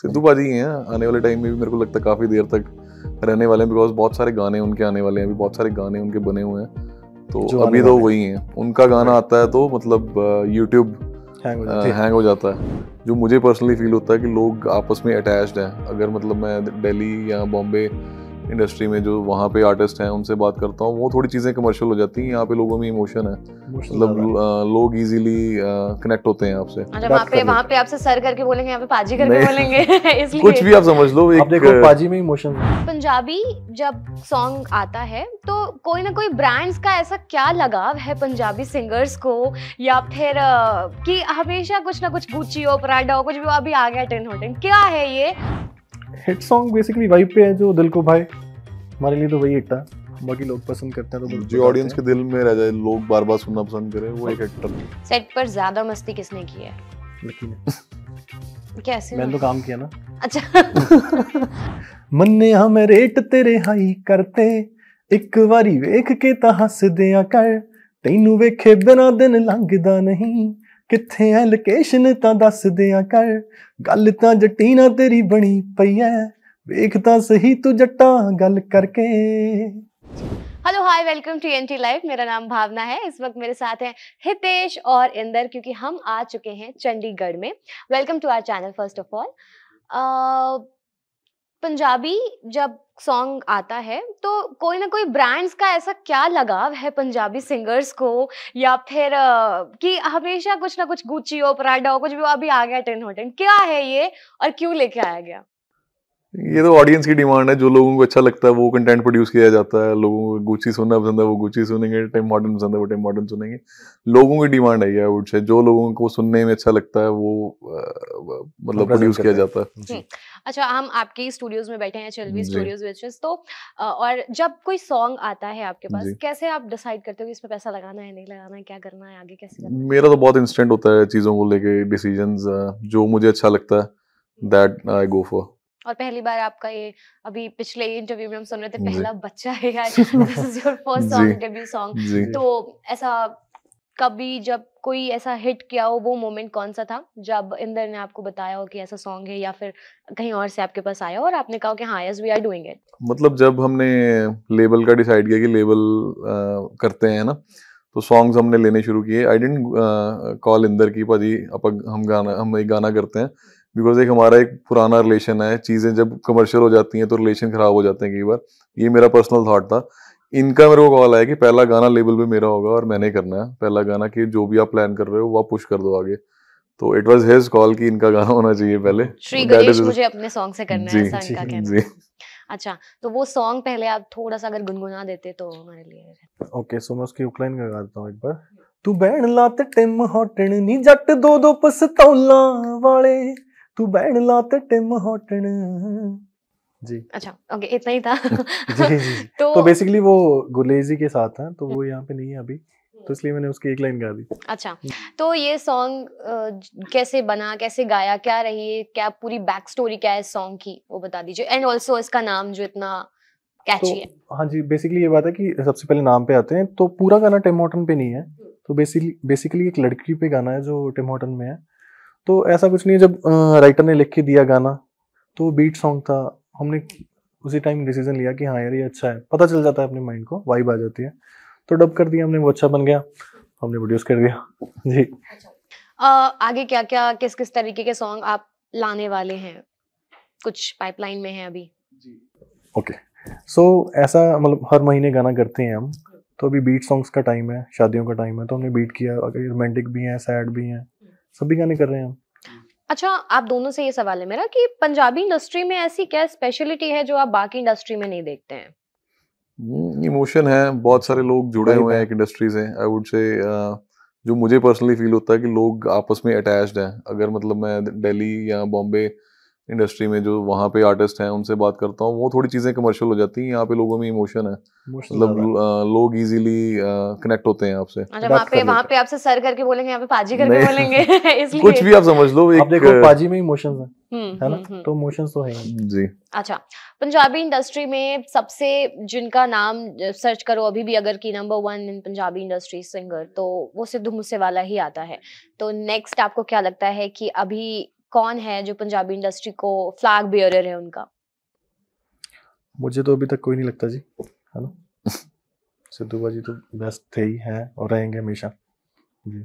सिद्धू पाजी हैं आने वाले टाइम में भी मेरे को लगता है काफ़ी देर तक रहने वाले हैं बिकॉज बहुत सारे गाने उनके आने वाले हैं अभी बहुत सारे गाने उनके बने हुए हैं तो अभी तो वही हैं उनका गाना आता है तो मतलब यूट्यूब uh, uh, हैंग हो जाता है जो मुझे पर्सनली फील होता है कि लोग आपस में अटैच्ड हैं अगर मतलब मैं दिल्ली या बॉम्बे इंडस्ट्री में जो वहाँ पे आर्टिस्ट हैं उनसे बात करता हूँ वो थोड़ी चीज़ें कमर्शियल हो जाती हैं यहाँ पे लोगों में इमोशन है मतलब लोग इजीली कनेक्ट होते हैं आपसे अच्छा, पे वहाँ पे आपसे सर करके बोलेंगे यहाँ पे पाजी करके बोलेंगे इसलिए कुछ भी आप समझ लो एक देखो पाजी में इमोशन पंजाबी जब सॉन्ग आता है तो कोई ना कोई ब्रांड्स का ऐसा क्या लगाव है पंजाबी सिंगर्स को या फिर कि हमेशा कुछ ना कुछ गुची हो प्राडा हो कुछ भी अभी आ गया टेन हो क्या है ये हिट सॉन्ग बेसिकली वाइब पे है जो दिल को भाई हमारे लिए तो वही हिट था बाकी लोग पसंद करते हैं तो जो ऑडियंस के दिल में रह जाए लोग बार बार सुनना पसंद करें वो एक एक्टर सेट पर ज्यादा मस्ती किसने की है लेकिन कैसे मैंने तो काम किया ना अच्छा मन ने हम रेट तेरे हाई करते एक बारी ਵੇਖ के तहस ਹੱਸ कर तेनू वेखे बिना दिन लंघदा नहीं ਕਿੱਥੇ है लोकेशन ਤਾਂ दस दया कर गल ਤਾਂ ਜਟੀਨਾ ਤੇਰੀ ਬਣੀ ਪਈ ਐ ਵੇਖ ਤਾਂ सही तू ਜੱਟਾ गल करके hello hi welcome to N T live मेरा नाम भावना है इस वक्त मेरे साथ हैं हितेश और इंदर क्योंकि हम आ चुके हैं चंडीगढ़ में welcome to our channel first of all Punjabi जब सॉन्ग आता है तो कोई ना कोई ब्रांड्स का ऐसा क्या लगाव है पंजाबी सिंगर्स को या फिर कि हमेशा कुछ ना कुछ गुची हो पराडा हो कुछ भी अभी आ गया टेन हो टेन क्या है ये और क्यों लेके आया गया ये तो ऑडियंस की डिमांड है जो लोगों को अच्छा लगता है वो कंटेंट प्रोड्यूस किया जाता है लोगों को गुची सुनना पसंद है वो गुची सुनेंगे टाइम मॉडर्न पसंद है वो टाइम मॉडर्न सुनेंगे लोगों की डिमांड है आई वुड से जो लोगों को सुनने में अच्छा लगता है वो मतलब प्रोड्यूस किया जाता है अच्छा हम आपके स्टूडियोज में बैठे हैं चलवी स्टूडियोज विचेस तो और जब कोई सॉन्ग आता है आपके पास कैसे आप डिसाइड करते हो कि इसमें पैसा लगाना है नहीं लगाना है क्या करना है आगे कैसे मेरा तो बहुत इंस्टेंट होता है चीज़ों को लेके डिसीजंस जो मुझे अच्छा लगता है दैट आई गो फॉर और पहली बार आपका ये अभी पिछले इंटरव्यू में हम सुन रहे थे पहला बच्चा है यार this is your first song debut song तो ऐसा कभी जब कोई ऐसा हिट किया हो वो मोमेंट कौन सा था जब इंदर ने आपको बताया हो कि ऐसा सॉन्ग है या फिर कहीं और से आपके पास आया और आपने कहा कि हाँ yes we are doing it मतलब जब हमने लेबल का डिसाइड किया कि लेबल आ, करते हैं ना तो सॉन्ग्स हमने लेने शुरू किए आई डेंट कॉल इंदर की पाजी अपन हम गाना हम एक गाना करते हैं बिकॉज एक हमारा एक पुराना रिलेशन है चीज़ें जब कमर्शियल हो जाती हैं तो रिलेशन खराब हो जाते हैं कई बार ये मेरा पर्सनल थाट था इनका मेरे को कॉल आया कि पहला गाना लेबल पे मेरा होगा और मैंने करना है पहला गाना कि जो भी आप प्लान कर रहे हो वह पुश कर दो आगे तो इट वाज हिज कॉल कि इनका गाना होना चाहिए पहले श्री गणेश मुझे अपने सॉन्ग से करना जी, है ऐसा इनका कहना जी अच्छा तो वो सॉन्ग पहले आप थोड़ा सा अगर गुनगुना देते तो हमारे लिए ओके सो मैं उसकी उपलाइन का गाता हूं एक बार तू ਬਹਿਣ लात टिम ਟਿਮ ਹਟਣ ਨਹੀਂ दो ਦੋ ਦੋ ਪਸਤੌਲਾਂ ਵਾਲੇ तू बैण लाते टिम हॉटन जी अच्छा ओके इतना ही था जी जी तो, तो बेसिकली वो गुलेजी के साथ था तो वो हम्म। यहाँ पे नहीं है अभी हम्म। तो इसलिए मैंने उसकी एक लाइन गा दी अच्छा हम्म। तो ये सॉन्ग कैसे बना कैसे गाया क्या रही है क्या पूरी बैक स्टोरी क्या है सॉन्ग की वो बता दीजिए एंड आल्सो इसका नाम जो इतना कैची तो, है हाँ जी बेसिकली ये बात है कि सबसे पहले नाम पे आते हैं तो पूरा गाना टिम टिमोटन पे नहीं है तो बेसिकली बेसिकली एक लड़की पे गाना है जो टिम टिमोटन में है तो ऐसा कुछ नहीं है जब राइटर ने लिख के दिया गाना तो बीट सॉन्ग था हमने उसी टाइम डिसीजन लिया कि हाँ यार ये अच्छा है पता चल जाता है अपने माइंड को वाइब आ जाती है तो डब कर दिया हमने वो अच्छा बन गया हमने प्रोड्यूस कर दिया जी अच्छा। आ, आगे क्या क्या किस किस तरीके के सॉन्ग आप लाने वाले हैं कुछ पाइपलाइन में है अभी ओके सो okay. so, ऐसा मतलब हर महीने गाना करते हैं हम तो अभी बीट सॉन्ग्स का टाइम है शादियों का टाइम है तो हमने बीट किया अगर रोमांटिक भी हैं सैड भी हैं सभी गाने कर रहे हैं हम अच्छा आप दोनों से ये सवाल है मेरा कि पंजाबी इंडस्ट्री में ऐसी क्या स्पेशलिटी है जो आप बाकी इंडस्ट्री में नहीं देखते हैं इमोशन हम्म, है बहुत सारे लोग जुड़े हुए हैं एक इंडस्ट्री से आई वुड से जो मुझे पर्सनली फील होता है कि लोग आपस में अटैच्ड हैं अगर मतलब मैं दिल्ली या बॉम्बे इंडस्ट्री में जो वहाँ पे आर्टिस्ट हैं उनसे बात करता हूँ वो थोड़ी चीज़ें कमर्शियल हो जाती हैं यहाँ पे लोगों में इमोशन है मतलब लोग इजीली कनेक्ट होते हैं आपसे अच्छा, पे वहाँ पे आपसे सर करके बोलेंगे यहाँ पे पाजी करके बोलेंगे इसलिए कुछ भी आप समझ लो एक देखो पाजी में इमोशन है हम्म, है ना हम्म, हम्म। तो इमोशंस तो है जी अच्छा पंजाबी इंडस्ट्री में सबसे जिनका नाम सर्च करो अभी भी अगर की number one in Punjabi industry singer तो वो सिद्धू मूसेवाला ही आता है तो नेक्स्ट आपको क्या लगता है कि अभी कौन है जो पंजाबी इंडस्ट्री को फ्लैग बियरर है उनका मुझे तो अभी तक कोई नहीं लगता जी है ना सिद्धू भाजी तो बेस्ट थे ही हैं और रहेंगे हमेशा जी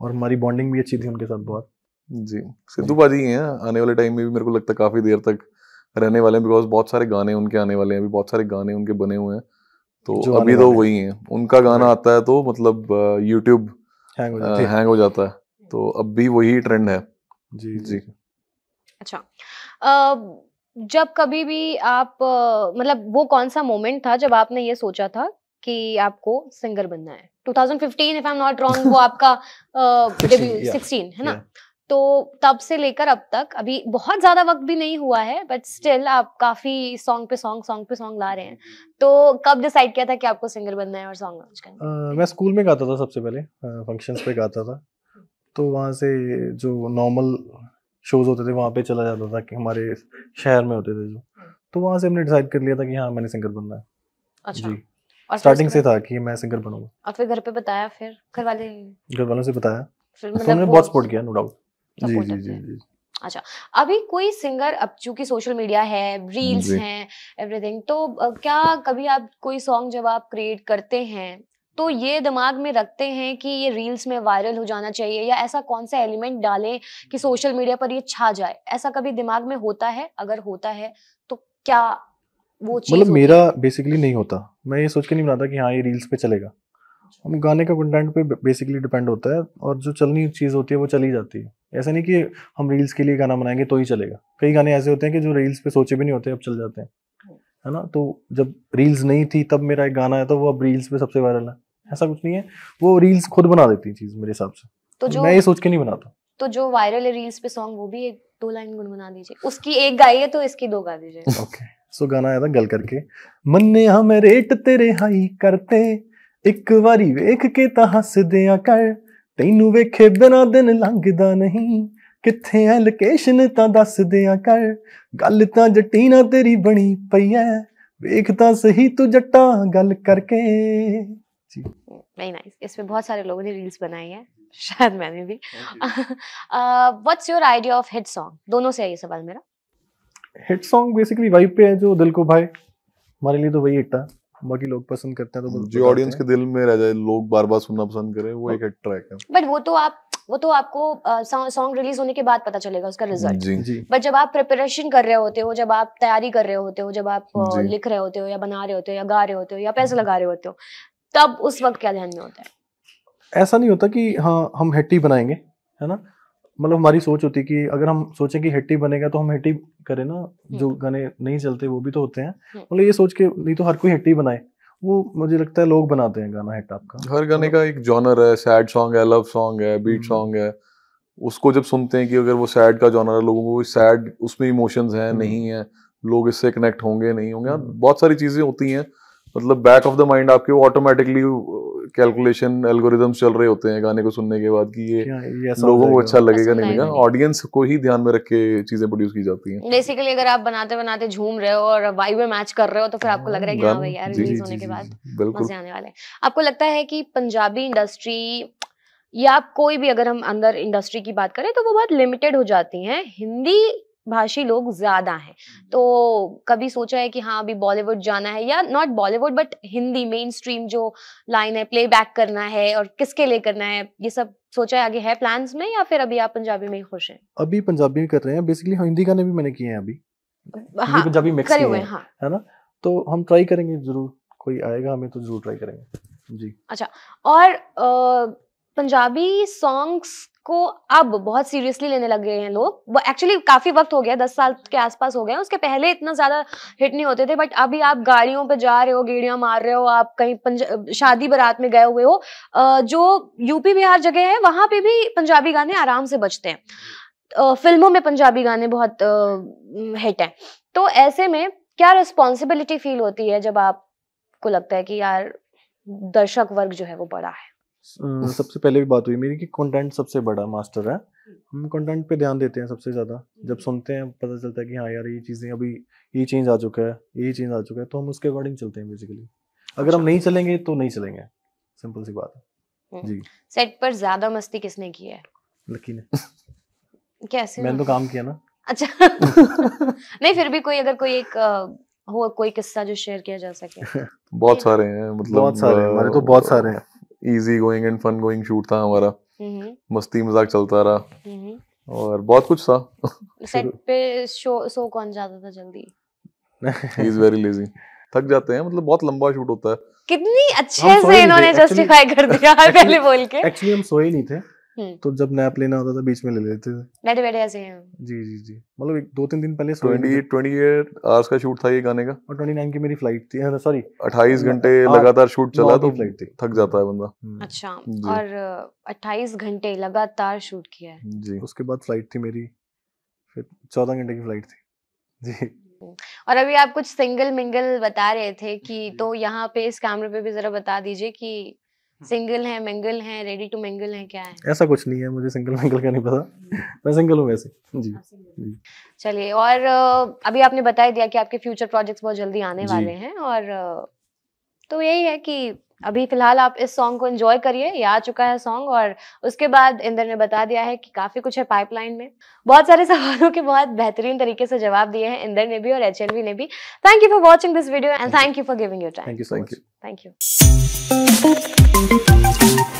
और हमारी बॉन्डिंग भी अच्छी थी उनके साथ बहुत जी सिद्धू भाजी हैं आने वाले टाइम में भी मेरे को लगता है काफ़ी देर तक रहने वाले हैं बिकॉज बहुत सारे गाने उनके आने वाले हैं अभी बहुत सारे गाने उनके बने हुए हैं तो अभी तो वही हैं उनका गाना आता है तो मतलब यूट्यूब uh, uh, हैंग हो जाता है तो अब भी वही ट्रेंड है जी जी अच्छा uh, जब कभी भी आप मतलब वो कौन सा मोमेंट था जब आपने ये सोचा था कि आपको सिंगर बनना है 2015 if I am not wrong वो आपका डेब्यू uh, 16, yeah. है ना yeah. तो तब से लेकर अब तक अभी बहुत ज्यादा वक्त भी नहीं हुआ है बट स्टिल आप काफी सॉन्ग पे सॉन्ग सॉन्ग पे सॉन्ग ला रहे हैं तो कब डिसाइड किया था कि आपको सिंगर बनना है और सॉन्ग लॉन्च करना uh, मैं स्कूल में गाता था सबसे पहले फंक्शंस पे गाता था तो वहाँ से जो नॉर्मल शोज़ होते थे वहाँ पे चला जाता था कि हमारे शहर में होते थे जो तो वहाँ से हमने डिसाइड कर लिया था कि हाँ मैंने सिंगर बनना है अच्छा जी और स्टार्टिंग से था कि मैं सिंगर बनूंगा और फिर घर पे बताया फिर घर वाले घर वालों से बताया फिर मतलब बहुत सपोर्ट किया नो डाउट जी जी जी जी अच्छा अभी कोई सिंगर अब चूंकि सोशल मीडिया है रील्स हैं एवरीथिंग तो क्या कभी आप कोई सॉन्ग जब आप क्रिएट करते हैं तो ये दिमाग में रखते हैं कि ये रील्स में वायरल हो जाना चाहिए या ऐसा कौन सा एलिमेंट डालें कि सोशल मीडिया पर ये छा जाए ऐसा कभी दिमाग में होता है अगर होता है तो क्या वो मतलब मेरा बेसिकली नहीं होता मैं ये सोच के नहीं बनाता कि हाँ ये रील्स पे चलेगा हम गाने का कंटेंट पे बेसिकली डिपेंड होता है और जो चलनी चीज़ होती है वो चली जाती है ऐसा नहीं कि हम रील्स के लिए गाना बनाएंगे तो ही चलेगा कई गाने ऐसे होते हैं कि जो रील्स पे सोचे भी नहीं होते अब चल जाते हैं है ना तो जब रील्स नहीं थी तब मेरा एक गाना है तो वो अब रील्स पे सबसे वायरल है ऐसा कुछ नहीं है वो रील्स खुद बना देती है चीज मेरे हिसाब से तो जो मैं ये सोच के नहीं बनाता तो जो वायरल है रील्स पे सॉन्ग वो भी एक दो लाइन गुनगुना दीजिए उसकी एक गाई है तो इसकी दो गा दीजिए ओके सो गाना आया था गल करके मन हम रेट तेरे हाई करते ਇੱਕ ਵਾਰੀ ਵੇਖ ਕੇ ਤਾਂ ਹੱਸਦਿਆਂ ਕਰ ਤੈਨੂੰ ਵੇਖੇ ਬਿਨਾ ਦਿਨ ਲੰਘਦਾ ਨਹੀਂ ਕਿੱਥੇ ਐ ਲੋਕੇਸ਼ਨ ਤਾਂ ਦੱਸਦਿਆਂ ਕਰ ਗੱਲ ਤਾਂ ਜੱਟੀਨਾ ਤੇਰੀ ਬਣੀ ਪਈ ਐ ਵੇਖ ਤਾਂ ਸਹੀ ਤੂੰ ਜੱਟਾ ਗੱਲ ਕਰਕੇ वेरी नाइस इसमें बहुत सारे लोगों ने रील्स बनाई है शायद मैंने भी what's your idea of hit song दोनों से है ये सवाल मेरा हिट सॉन्ग बेसिकली वाइब पे है जो दिल को भाई हमारे लिए तो वही हिट था बाकी लोग पसंद करते हैं तो जो ऑडियंस के दिल में रह जाए लोग बार बार सुनना पसंद करें वो एक हिट हाँ। ट्रैक है बट वो तो आप वो तो आपको सॉन्ग uh, रिलीज होने के बाद पता चलेगा उसका रिजल्ट जी, जी. बट जब आप प्रिपरेशन कर रहे होते हो जब आप तैयारी कर रहे होते हो जब आप uh, लिख रहे होते हो या बना रहे होते हो या गा रहे होते हो या पैसे हाँ। लगा रहे होते हो तब उस वक्त क्या ध्यान में होता है ऐसा नहीं होता कि हाँ हम हेट्टी बनाएंगे है ना मतलब हमारी सोच होती है कि अगर हम सोचें कि हेट्टी बनेगा तो हम हेट्टी करें ना हम्म। जो गाने नहीं चलते वो भी तो होते हैं हम्म। मतलब ये सोच के नहीं तो हर कोई हेट्टी बनाए वो मुझे लगता है लोग बनाते हैं गाना हिट आपका हर गाने का एक जॉनर है सैड सॉन्ग है लव सॉन्ग है बीट सॉन्ग हम्म। है उसको जब सुनते हैं कि अगर वो सैड का जॉनर है लोगों को सैड उसमें इमोशंस हैं नहीं है लोग इससे कनेक्ट होंगे नहीं होंगे बहुत सारी चीजें होती हैं मतलब बैक ऑफ द माइंड आपके वो ऑटोमेटिकली कैलकुलेशन एल्गोरिदम चल रहे होते हैं गाने को सुनने के बाद कि ये लोगों को अच्छा लगेगा नहीं लगेगा ऑडियंस को ही ध्यान में रख के चीजें प्रोड्यूस की जाती हैं बेसिकली अगर आप बनाते बनाते झूम रहे हो और वाइब में मैच कर रहे हो तो फिर आपको लग रहा है कि हाँ, हाँ यार रिलीज होने के बाद मजे आने वाले हैं आपको लगता है कि पंजाबी इंडस्ट्री या आप कोई भी अगर हम अंदर इंडस्ट्री की बात करें तो वो बहुत लिमिटेड हो जाती हैं हिंदी भाषी लोग ज्यादा हैं तो कभी सोचा है कि हाँ अभी बॉलीवुड जाना है या not Bollywood but Hindi mainstream जो लाइन है प्ले बैक करना है और किसके लिए करना है ये सब सोचा है आगे है प्लान्स में या फिर अभी आप पंजाबी में ही खुश हैं अभी पंजाबी में कर रहे हैं बेसिकली हाँ, हिंदी गाने भी मैंने किए हैं अभी हाँ, पंजाबी मिक्स किए हैं हाँ. है ना तो हम ट्राई करेंगे जरूर कोई आएगा हमें तो जरूर ट्राई करेंगे जी अच्छा और पंजाबी सॉन्ग्स को अब बहुत सीरियसली लेने लग गए हैं लोग वो एक्चुअली काफी वक्त हो गया दस साल के आसपास हो गया उसके पहले इतना ज्यादा हिट नहीं होते थे बट अभी आप गाड़ियों पे जा रहे हो गेड़ियां मार रहे हो आप कहीं शादी बारात में गए हुए हो जो यूपी बिहार जगह है वहां पे भी पंजाबी गाने आराम से बजते हैं फिल्मों में पंजाबी गाने बहुत हिट है तो ऐसे में क्या रिस्पॉन्सिबिलिटी फील होती है जब आपको लगता है कि यार दर्शक वर्ग जो है वो बड़ा है सबसे पहले भी बात हुई मेरी कि कंटेंट सबसे बड़ा मास्टर है हम कंटेंट पे ध्यान देते हैं सबसे ज़्यादा जब हम्म। सुनते हैं पता चलता है कि हाँ यार ये चीज़ें अभी ये चेंज आ चुका है ये चेंज आ चुका है तो हम उसके अकॉर्डिंग चलते हैं बेसिकली अगर हम अच्छा। नहीं चलेंगे तो नहीं चलेंगे सिंपल सी बात है हम्म। जी सेट पर ज्यादा मस्ती किसने की है लकी ने कैसे मैंने तो काम किया ना अच्छा नहीं फिर भी कोई अगर कोई एक हो कोई किस्सा जो शेयर किया जा सके बहुत सारे हैं मतलब बहुत सारे हैं हमारे तो बहुत सारे हैं easy going and fun going shoot था हमारा हम्म। मस्ती मजाक चलता रहा हम्म। और बहुत कुछ था सेट पे शो सो कौन जाता था जल्दी ही इज वेरी लेजी थक जाते हैं मतलब बहुत लंबा शूट होता है कितनी अच्छे से इन्होंने जस्टिफाई कर दिया पहले बोल के एक्चुअली हम सोए नहीं थे हम्म। तो जब नैप लेना होता था बीच में ले लेते थे बैठे बैठे ऐसे हाँ। जी जी जी मतलब एक दो तीन दिन पहले 28 28 आवर्स का शूट था ये गाने का और नाइन की मेरी फ्लाइट थी सॉरी अट्ठाईस घंटे लगातार शूट चला तो फ्लाइट थी थक जाता है बंदा हम्म। अच्छा और अट्ठाईस घंटे लगातार शूट किया है जी उसके बाद फ्लाइट थी मेरी फिर चौदह घंटे की फ्लाइट थी जी हम्म। और अभी आप कुछ सिंगल मिंगल बता रहे थे कि तो यहाँ पे इस कैमरे पे भी जरा बता दीजिए कि हाँ। सिंगल है मिंगल है रेडी टू मिंगल है क्या है ऐसा कुछ नहीं है मुझे सिंगल मिंगल का नहीं पता हम्म। मैं सिंगल हूँ वैसे जी, चलिए और अभी आपने बता दिया कि आपके फ्यूचर प्रोजेक्ट्स बहुत जल्दी आने वाले हैं और तो यही है कि अभी फिलहाल आप इस सॉन्ग को एंजॉय करिए ये आ चुका है सॉन्ग और उसके बाद इंदर ने बता दिया है कि काफी कुछ है पाइपलाइन में बहुत सारे सवालों के बहुत बेहतरीन तरीके से जवाब दिए हैं इंदर ने भी और एच ने भी thank you for watching this video and thank you for giving your time thank you thank you Thank you.